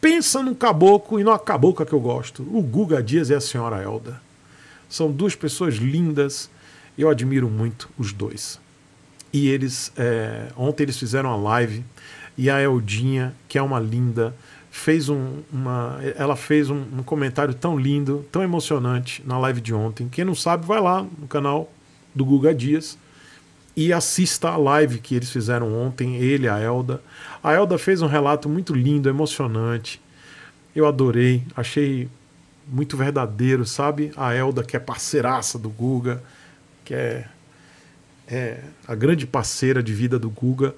Pensa num caboclo e numa cabocla que eu gosto. O Guga Dias e a senhora Elda. São duas pessoas lindas. Eu admiro muito os dois. E eles, é, ontem eles fizeram a live e a Eldinha, que é uma linda, fez um, uma, ela fez um, um, comentário tão lindo, tão emocionante na live de ontem. Quem não sabe, vai lá no canal do Guga Dias e assista a live que eles fizeram ontem, ele, a Elda. A Elda fez um relato muito lindo, emocionante. Eu adorei, achei muito verdadeiro, sabe? A Elda, que é parceiraça do Guga, que é, é a grande parceira de vida do Guga.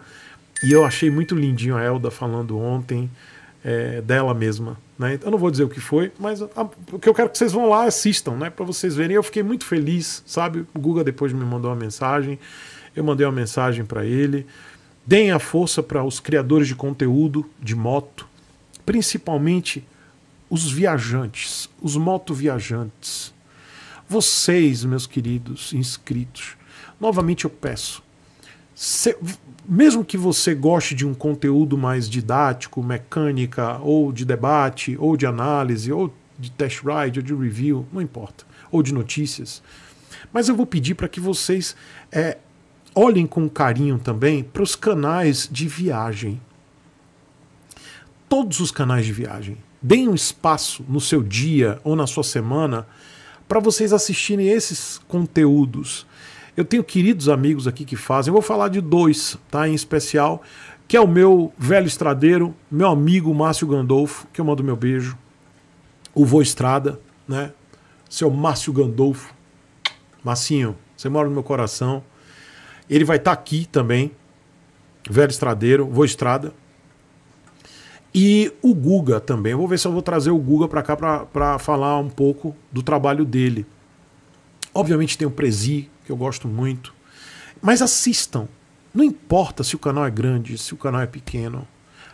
E eu achei muito lindinho a Elda falando ontem é, dela mesma. Né? Eu não vou dizer o que foi, mas a, o que eu quero é que vocês vão lá assistam, né? Para vocês verem. Eu fiquei muito feliz, sabe? O Guga depois me mandou uma mensagem eu mandei uma mensagem para ele. Deem a força para os criadores de conteúdo de moto, principalmente os viajantes, os motoviajantes. Vocês, meus queridos inscritos, novamente eu peço, se, mesmo que você goste de um conteúdo mais didático, mecânica, ou de debate, ou de análise, ou de test ride, ou de review, não importa, ou de notícias, mas eu vou pedir para que vocês é, olhem com carinho também para os canais de viagem. Todos os canais de viagem. Deem um espaço no seu dia ou na sua semana para vocês assistirem esses conteúdos. Eu tenho queridos amigos aqui que fazem, eu vou falar de dois, tá? Em especial, que é o meu velho estradeiro, meu amigo Márcio Gandolfo, que eu mando meu beijo. O Vô Estrada, né? Seu Márcio Gandolfo. Massinho, você mora no meu coração. Ele vai estar tá aqui também, Velho Estradeiro, Vou Estrada. E o Guga também. vou ver se eu vou trazer o Guga para cá para falar um pouco do trabalho dele. Obviamente tem o Prezi, que eu gosto muito. Mas assistam. Não importa se o canal é grande, se o canal é pequeno.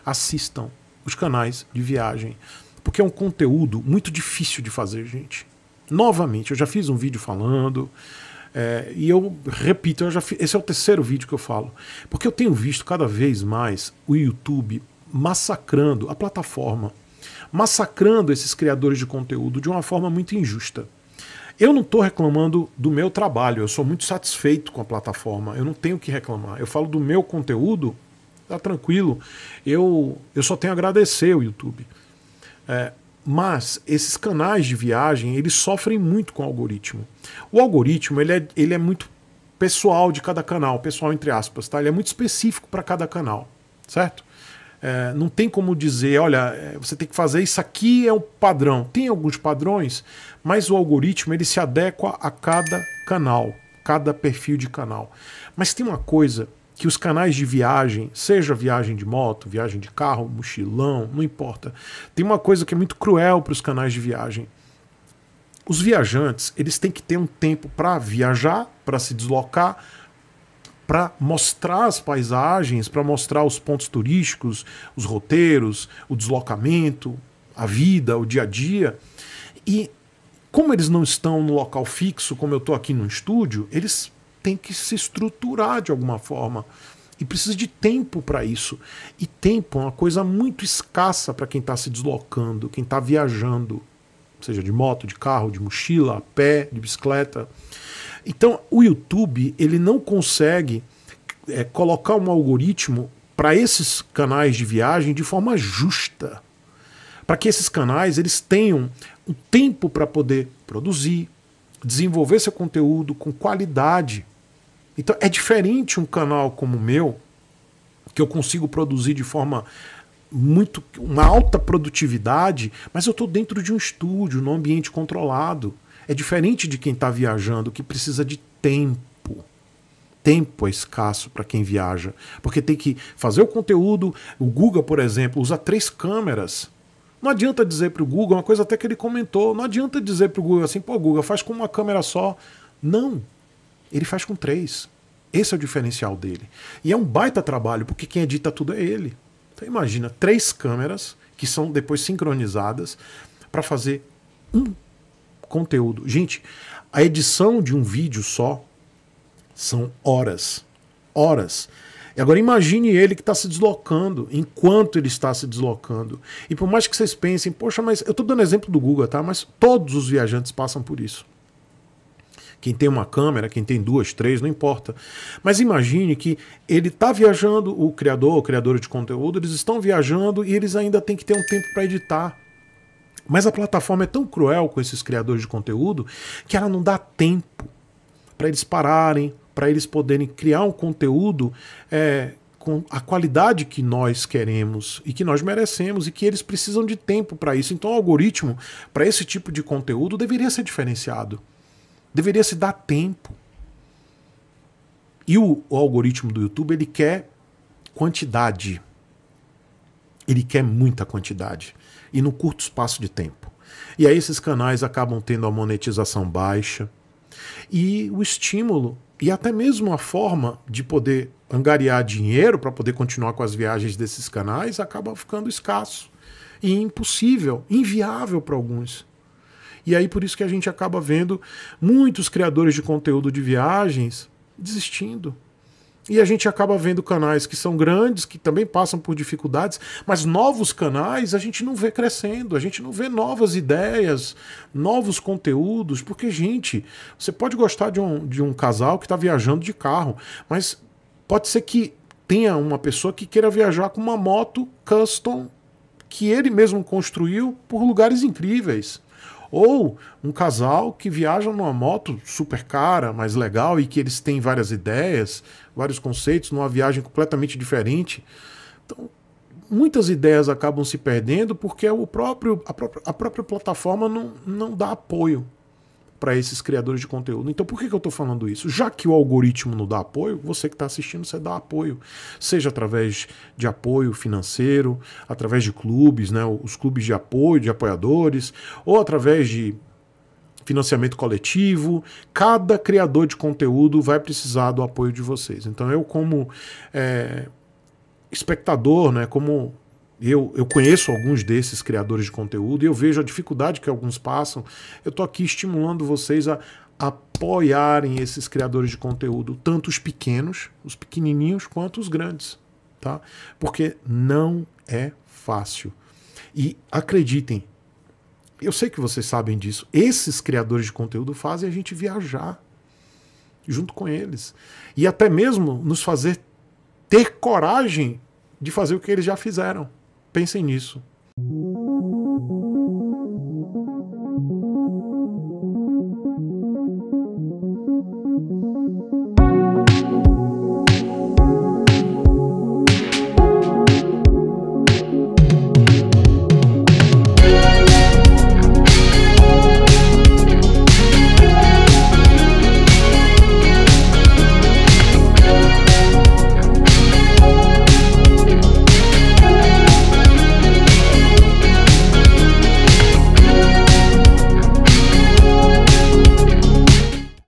Assistam os canais de viagem. Porque é um conteúdo muito difícil de fazer, gente. Novamente, eu já fiz um vídeo falando. É, e eu repito, eu já fiz, esse é o terceiro vídeo que eu falo, porque eu tenho visto cada vez mais o YouTube massacrando a plataforma, massacrando esses criadores de conteúdo de uma forma muito injusta. Eu não estou reclamando do meu trabalho, eu sou muito satisfeito com a plataforma, eu não tenho o que reclamar. Eu falo do meu conteúdo, tá tranquilo. Eu, eu só tenho a agradecer o YouTube. É, mas esses canais de viagem, eles sofrem muito com o algoritmo. O algoritmo, ele é, ele é muito pessoal de cada canal, pessoal entre aspas, tá? Ele é muito específico para cada canal, certo? É, não tem como dizer, olha, é, você tem que fazer isso aqui é o padrão. Tem alguns padrões, mas o algoritmo ele se adequa a cada canal, cada perfil de canal. Mas tem uma coisa que os canais de viagem, seja viagem de moto, viagem de carro, mochilão, não importa, tem uma coisa que é muito cruel para os canais de viagem. Os viajantes, eles têm que ter um tempo para viajar, para se deslocar, para mostrar as paisagens, para mostrar os pontos turísticos, os roteiros, o deslocamento, a vida, o dia a dia. E como eles não estão no local fixo, como eu estou aqui no estúdio, eles tem que se estruturar de alguma forma. E precisa de tempo para isso. E tempo é uma coisa muito escassa para quem está se deslocando, quem está viajando, seja de moto, de carro, de mochila, a pé, de bicicleta. Então, o YouTube ele não consegue é, colocar um algoritmo para esses canais de viagem de forma justa, para que esses canais eles tenham o tempo para poder produzir, desenvolver seu conteúdo com qualidade. Então é diferente um canal como o meu, que eu consigo produzir de forma muito uma alta produtividade, mas eu estou dentro de um estúdio, num ambiente controlado. É diferente de quem está viajando, que precisa de tempo tempo é escasso para quem viaja, porque tem que fazer o conteúdo. O Guga, por exemplo, usa três câmeras. Não adianta dizer para o Guga, uma coisa até que ele comentou, não adianta dizer para o Guga assim, pô, Guga, faz com uma câmera só. Não, ele faz com três. Esse é o diferencial dele. E é um baita trabalho, porque quem edita tudo é ele. Então imagina três câmeras que são depois sincronizadas para fazer um conteúdo. Gente, a edição de um vídeo só são horas. Horas. E agora imagine ele que está se deslocando, enquanto ele está se deslocando. E por mais que vocês pensem, poxa, mas eu estou dando exemplo do Google, tá? Mas todos os viajantes passam por isso quem tem uma câmera, quem tem duas, três, não importa. Mas imagine que ele está viajando, o criador, o criadora de conteúdo, eles estão viajando e eles ainda têm que ter um tempo para editar. Mas a plataforma é tão cruel com esses criadores de conteúdo que ela não dá tempo para eles pararem, para eles poderem criar um conteúdo é, com a qualidade que nós queremos e que nós merecemos e que eles precisam de tempo para isso. Então, o algoritmo para esse tipo de conteúdo deveria ser diferenciado. Deveria se dar tempo. E o, o algoritmo do YouTube, ele quer quantidade. Ele quer muita quantidade. E no curto espaço de tempo. E aí esses canais acabam tendo a monetização baixa. E o estímulo e até mesmo a forma de poder angariar dinheiro para poder continuar com as viagens desses canais acaba ficando escasso e impossível, inviável para alguns. E aí por isso que a gente acaba vendo muitos criadores de conteúdo de viagens desistindo. E a gente acaba vendo canais que são grandes, que também passam por dificuldades, mas novos canais a gente não vê crescendo, a gente não vê novas ideias, novos conteúdos, porque, gente, você pode gostar de um, de um casal que está viajando de carro, mas pode ser que tenha uma pessoa que queira viajar com uma moto custom que ele mesmo construiu por lugares incríveis. Ou um casal que viaja numa moto super cara, mais legal, e que eles têm várias ideias, vários conceitos, numa viagem completamente diferente. Então, muitas ideias acabam se perdendo porque o próprio, a, própria, a própria plataforma não, não dá apoio para esses criadores de conteúdo. Então por que, que eu estou falando isso? Já que o algoritmo não dá apoio, você que está assistindo, você dá apoio. Seja através de apoio financeiro, através de clubes, né, os clubes de apoio, de apoiadores, ou através de financiamento coletivo. Cada criador de conteúdo vai precisar do apoio de vocês. Então eu como é, espectador, né, como eu, eu conheço alguns desses criadores de conteúdo e eu vejo a dificuldade que alguns passam. Eu estou aqui estimulando vocês a apoiarem esses criadores de conteúdo, tanto os pequenos, os pequenininhos, quanto os grandes. Tá? Porque não é fácil. E acreditem, eu sei que vocês sabem disso, esses criadores de conteúdo fazem a gente viajar junto com eles. E até mesmo nos fazer ter coragem de fazer o que eles já fizeram. Pensem nisso.